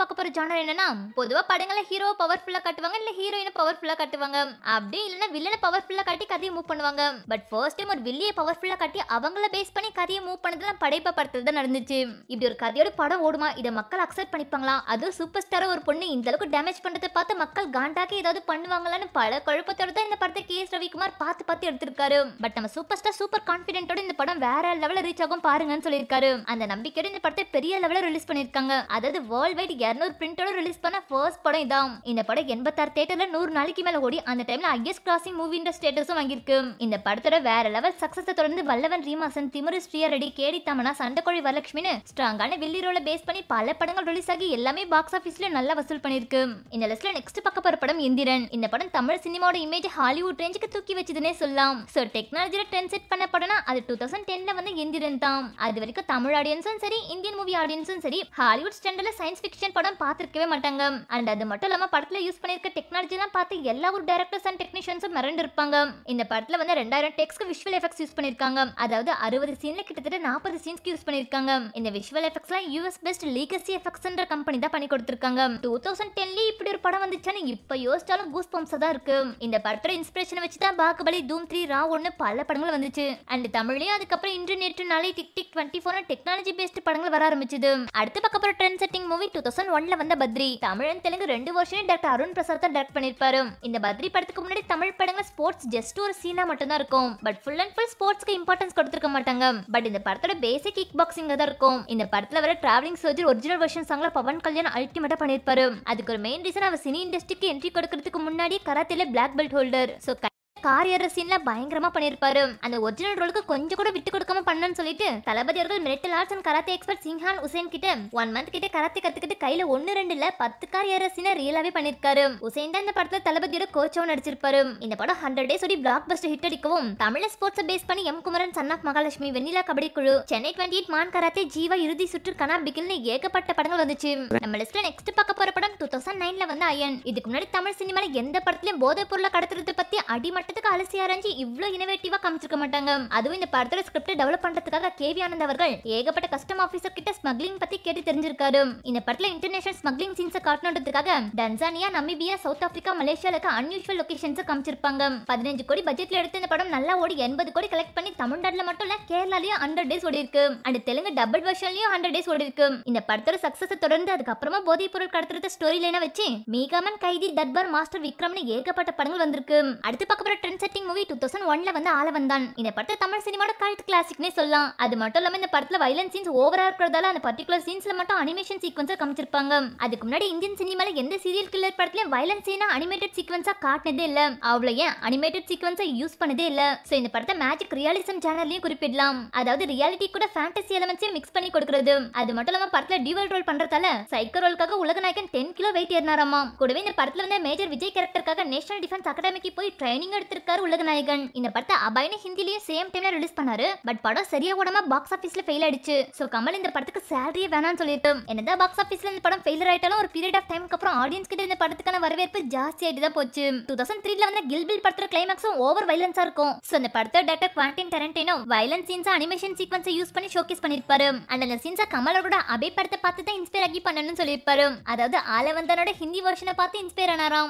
பார்க்க போகிற ஜானர் என்னன்னா பொதுவாக படங்களை ஹீரோ பவர்ஃபுல்லாக காட்டுவாங்க இல்லை ஹீரோயினை பவர்ஃபுல்லாக காட்டுவாங்க அப்படி இல்லைன்னா வில்லனை பவர்ஃபுல்லாக காட்டி கதையை மூவ் பண்ணுவாங்க பட் ஃபர்ஸ்ட் டைம் ஒரு வில்லியை பவர்ஃபுல்லாக காட்டி அவங்கள பேஸ் பண்ணி கதையை மூவ் பண்ணதுலாம் படைப்பா படத்தில் தான் நடந்துச்சு இப்படி ஒரு கதையோட படம் ஓடுமா இதை மக்கள் அக்செப்ட் பண்ணிப்பாங்களா அது சூப்பர் ஸ்டாராக ஒரு பொண்ணு இந்த அளவுக்கு டேமேஜ் பண்ணுறதை பார்த்து மக்கள் காண்டாக்கி ஏதாவது பண்ணுவாங்களான்னு பல குழப்பத்தோட தான் இந்த படத்தை கே எஸ் ரவிக்குமார் பார்த்து பார்த்து எடுத்திருக்காரு பட் நம்ம சூப்பர் ஸ்டார் சூப்பர் கான்ஃபிடென்ட்டோட இந்த படம் வேற லெவலில் ரீச் ஆகும் பாருங்கன்னு சொல்லியிருக்காரு அந்த நம்பிக்கையோட இந்த படத்தை பெரிய லெவலில் ரிலீஸ் பண்ணியிருக்காங்க அதாவது வேர்ல்ட் வைட் இரநூறு பிரிண்டோட ரிலீஸ் பண்ண ஃபர்ஸ்ட் படம் இதான் இந்த படம் எண்பத்தாறு தேட்டர்ல நூறு நாளைக்கு மேல ஓடி அந்த டைம்ல ஐஎஸ் கிராசிங் மூவின்ற ஸ்டேட்டஸும் வாங்கியிருக்கு இந்த படத்தோட வேற லெவல் சக்சஸை தொடர்ந்து வல்லவன் ரீமாசன் திமுரு ஸ்ரீயரடி கேடி தமனா சண்டக்கோழி வரலட்சுமின்னு ஸ்ட்ராங்கான வில்லி ரோல பேஸ் பண்ணி பல படங்கள் ரிலீஸ் ஆகி எல்லாமே பாக்ஸ் ஆஃபீஸ்ல நல்லா வசூல் பண்ணிருக்கு இந்த லிஸ்ட்ல நெக்ஸ்ட் பார்க்க போற படம் இந்திரன் இந்த படம் தமிழ் சினிமாவோட இமேஜ் ஹாலிவுட் ரேஞ்சுக்கு தூக்கி வச்சதுனே சொல்லலாம் ஸோ டெக்னாலஜியில ட்ரெண்ட் செட் பண்ண படம்னா அது டூ தௌசண்ட் டென்ல வந்து இந்திரன் தான் அது வரைக்கும் தமிழ் ஆடியன்ஸும் சரி இந்தியன் மூவி ஆடியன்ஸும் சரி ஹாலிவுட் ஸ்டாண்டர்ட்ல சயின்ஸ் ஃபிக்ஷன் படம் பார்த்துருக்கவே மாட்டாங்க அண்ட் அது மட்டும் இல்லாமல் படத்தில் யூஸ் பண்ணியிருக்க எல்லாம் பார்த்து எல்லா ஒரு டேரக்டர்ஸ் அண்ட் டெக்னீஷியன்ஸும் மிரண்டு இருப்பாங்க இந்த படத்தில் வந்து ரெண்டாயிரம் டெக்ஸ்க்கு விஷுவல் எஃபெக்ட்ஸ் யூஸ் பண்ணியிருக்காங்க அதாவது அறுபது சீனில் கிட்டத்தட்ட நாற்பது சீன்ஸ்க்கு யூஸ் பண்ணியிருக்காங்க இந்த விஷுவல் எஃபெக்ட்ஸ் எல்லாம் US best legacy effects company தான் பண்ணி கொடுத்துருக்காங்க டூ தௌசண்ட் டென்லயே இப்படி ஒரு படம் வந்துச்சுன்னு இப்போ யோசிச்சாலும் கூஸ் பம்ஸ் தான் இருக்கு இந்த படத்தோட இன்ஸ்பிரேஷன் வச்சு தான் பாகுபலி தூம் த்ரீ ரா ஒன்று பல படங்கள் வந்துச்சு அண்ட் தமிழ்லயும் அதுக்கப்புறம் இன்டர்நெட்னாலே Tik Tik twenty four technology based படங்கள் வர ஆரம்பிச்சது அடுத்த பக்கம் trend setting movie two thousand ஒன்ல வந்த பத்ரி தமிழ் அண்ட் தெலுங்கு ரெண்டு வருஷமே டாக்டர் அருண் பிரசாத் தான் டேரக்ட் பண்ணிருப்பாரு இந்த பத்ரி படத்துக்கு முன்னாடி தமிழ் படங்கள் ஸ்போர்ட்ஸ் ஜஸ்ட் ஒரு சீனா மட்டும் தான் இருக்கும் பட் ஃபுல் அண்ட் ஃபுல் ஸ்போர்ட்ஸ்க்கு இம்பார்ட்டன்ஸ் கொடுத்துருக்க மாட்டாங்க பட் இந்த படத்தோட பேசிக் கிக் பாக்ஸிங் தான் இருக்கும் இந்த படத்துல வர டிராவலிங் சர்ஜர் ஒரிஜினல் வெர்ஷன் சாங்ல பவன் கல்யாணம் அல்டிமேட்டா பண்ணிருப்பாரு அதுக்கு ஒரு மெயின் ரீசன் அவர் சினி இண்டஸ்ட்ரிக்கு என்ட்ரி கொடுக்கறதுக்கு முன்னாடி கராத்தில பிளாக் பெல்ட் ஹோல்டர் ஸோ காரியர் சீன்லாம் பயங்கரமா பண்ணிருப்பாரு அந்த ஒரிஜினல் ரோலுக்கு கொஞ்சம் கூட விட்டு கொடுக்காம பண்ணனு சொல்லிட்டு தளபதி அவர்கள் martial arts and karate expert Shihan Hussain கிட்ட ஒன் மந்த் கிட்ட கராத்தே கத்துக்கிட்டு கையில ஒன்னு ரெண்டு இல்ல பத்து காரியர் சீனை ரியலாவே பண்ணிருக்காரு உசேன் தான் இந்த படத்துல தளபதியோட கோச்சாவும் நடிச்சிருப்பாரு இந்த படம் ஹண்ட்ரட் டேஸ் ஓடி பிளாக் பஸ்டர் ஹிட் அடிக்கவும் தமிழ ஸ்போர்ட்ஸை பேஸ் பண்ணி M Kumaran son of Mahalakshmi Vennila Kabaddi Kuzhu Chennai twenty eight Maan karate Jeeva Irudhi Suttru கனா பிகில்னு ஏகப்பட்ட படங்கள் வந்துச்சு நம்ம லிஸ்ட்ல நெக்ஸ்ட் பார்க்க போற தௌசண்ட் நைன்ல வந்து அயன் இதுக்கு முன்னாடி தமிழ் சினிமால எந்த படத்துலயும் போதைப் பொருளை கடத்துறது பத்தி அடிமட்டத்துக்கு அலசி அரைஞ்சு இவ்வளவு இனோவேட்டிவா காமிச்சிருக்க மாட்டாங்க அதுவும் இந்த படத்தோட ஸ்கிரிப்ட் டெவலப் பண்றதுக்காக கேவி வி ஆனந்த் அவர்கள் ஏகப்பட்ட கஸ்டம் ஆபீசர் கிட்ட ஸ்மக்லிங் பத்தி கேட்டு தெரிஞ்சிருக்காரு இந்த படத்துல இன்டர்நேஷனல் ஸ்மக்லிங் சீன்ஸ் காட்டணுன்றதுக்காக டன்சானியா நமீபியா சவுத் ஆப்பிரிக்கா மலேசியாலுக்கு அன்யூஷுவல் லொகேஷன்ஸ் காமிச்சிருப்பாங்க பதினஞ்சு கோடி பட்ஜெட்ல எடுத்து இந்த படம் நல்லா ஓடி எண்பது கோடி கலெக்ட் பண்ணி தமிழ்நாட்டுல மட்டும் இல்ல கேரளாலயும் ஹண்ட்ரட் டேஸ் ஓடி இருக்கு அண்ட் தெலுங்கு டபுள் வெர்ஷன்லயும் ஹண்ட்ரட் டேஸ் ஓடி இருக்கு இந்த படத்தோட சக்சஸ் தொடர்ந்து அதுக்கப்புறமா போதைப் பொருள் கடத்துறது ஸ்டோரியில கதையின வச்சு மீகாமன் கைதி தர்பார் மாஸ்டர் விக்ரம்னு ஏகப்பட்ட படங்கள் வந்திருக்கு அடுத்து பார்க்க போற trend setting movie two thousand ஒன்ல வந்து ஆள வந்தான் இந்த படத்தை தமிழ் சினிமாவோட கல்ட் கிளாசிக்னே சொல்லலாம் அது மட்டும் இல்லாம இந்த படத்துல வயலன்ஸ் சீன்ஸ் ஓவரா இருக்கிறதால அந்த பர்டிகுலர் சீன்ஸ்ல மட்டும் அனிமேஷன் சீக்வன்ஸா காமிச்சிருப்பாங்க அதுக்கு முன்னாடி இந்தியன் சினிமால எந்த சீரியல் கில்லர் படத்துலயும் வயலன்ஸ் சீனா அனிமேட்டட் சீக்வன்ஸா காட்டினதே இல்ல அவ்வளோ ஏன் அனிமேட்டட் சீக்வன்ஸா யூஸ் பண்ணதே இல்ல சோ இந்த படத்தை மேஜிக் ரியலிசம் சேனல்லையும் குறிப்பிடலாம் அதாவது ரியாலிட்டி கூட ஃபேண்டசி எலமெண்ட்ஸையும் மிக்ஸ் பண்ணி கொடுக்கறது அது மட்டும் இல்லாம படத்துல டியூவல் ரோல் பண்றதால சைக்கோ ரோலுக்காக உலக நாயகன் டென் கிலோ போய் தேர்னாராமாம் கூடவே இந்த படத்துல வந்து மேஜர் விஜய் கேரக்டருக்காக நேஷனல் டிஃபென்ஸ் அகாடமிக்கு போய் ட்ரைனிங் எடுத்திருக்காரு நாயகன் இந்த படத்தை அபாயன ஹிந்திலையும் சேம் டைம்ல ரிலீஸ் பண்ணாரு பட் படம் சரியா ஓடாம பாக்ஸ் ஆஃபீஸ்ல ஃபெயில் ஆயிடுச்சு சோ கமல் இந்த படத்துக்கு சேலரியே வேணாம்னு சொல்லிட்டு என்னதான் பாக்ஸ் ஆஃபீஸ்ல இந்த படம் ஃபெயிலர் ஆயிட்டாலும் ஒரு பீரியட் ஆஃப் டைம்க்கு அப்புறம் ஆடியன்ஸ் கிட்ட இந்த படத்துக்கான வரவேற்பு ஜாஸ்தி ஆயிட்டு போச்சு டூ தௌசண்ட் த்ரீல வந்து கில் பில் படத்துல கிளைமேக்ஸும் ஓவர் வைலன்ஸா இருக்கும் சோ இந்த படத்தை director Quentin Tarantino violence scenes animation சீக்வன்ஸை யூஸ் பண்ணி ஷோகேஸ் பண்ணிருப்பாரு அண்ட் அந்த சீன்ஸை கமலோட அபே படத்தை பார்த்து தான் இன்ஸ்பயர் ஆகி பண்ணணும்னு சொல்லிருப்பாரு அதாவது ஆலவந்த அதனோட ஹிந்தி வருஷனை பார்த்து இன்ஸ்பைர் ஆனாராம்